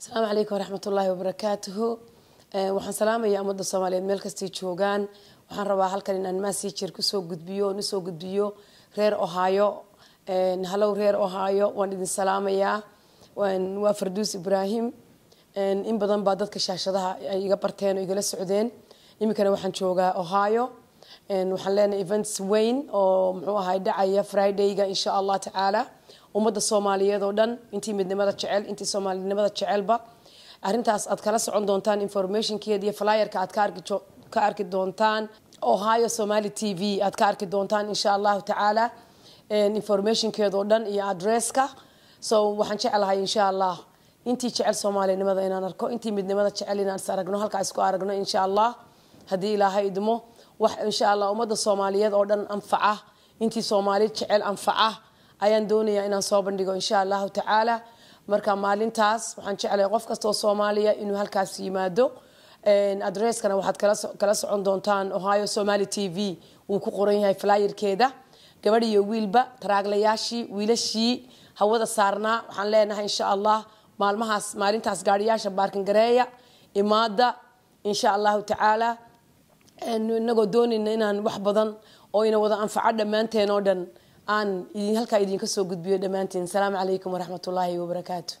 asalaamu calaykum waraxmat ullaahi wabarakaatuhu eh, waxaan salaamaya ummadda soomaaliyeed meel kastay joogaan waxaan rabaa halkan inaan maasijer kusoo gudbiyo oon usoo gudbiyo reer ohayo eh, halow reer ohaayo waan idin salaamayaa waa farduus ibraahim eh, in badan baa dadka shaashadaha ay iga barteen oo igala socdeen iminkana waxaan joogaa ohaayo waxaan leenahay events weyn oo muxuu ahay dhacaya fridayga insha allah tacaala ummadda soomaaliyeed oo dhan intii midnimada jecel intii soomaalinimada jecelba arrintaas aad kala socon doontaan informationkeeda iyo flyerka aad ka arki doontaan ohio somali t v aad ka arki doontaan insha allahu tacaala informationkeeda oo dhan iyo adresska so waxaan jeclahay insha allah intii jecel soomaalinimada inaan arko intii midnimada jecel inaan is aragno halkaa isku aragno insha allah haddii ilaahay idmo wax insha allah ummadda soomaaliyeed oo dhan anfaca intii soomaali jecel anfaca ayaan doonayaa inaan soo bandhigo insha allahu tacaala marka maalintaas waxaan jeclahay qof kastoo soomaaliya inuu halkaas yimaado adresskana waxaad kala socon doontaan ohio somaly t v wuu ku qoran yahay flyerkeeda gabadh iyo wiilba taraaglayaashii wiilashii hawada saarnaa waxaan leenahay insha allah maalmahaas maalintaas gaadhiyaasha baarkin imaada insha allahu tacaala inagoo doonayna inaan wax badan oo ina wada anfaca dhammaanteen oo dhan aan halkaa idinka soo gudbiyo dhammaantiin asalaamu calaykum waraxmatullaahi wabarakaatu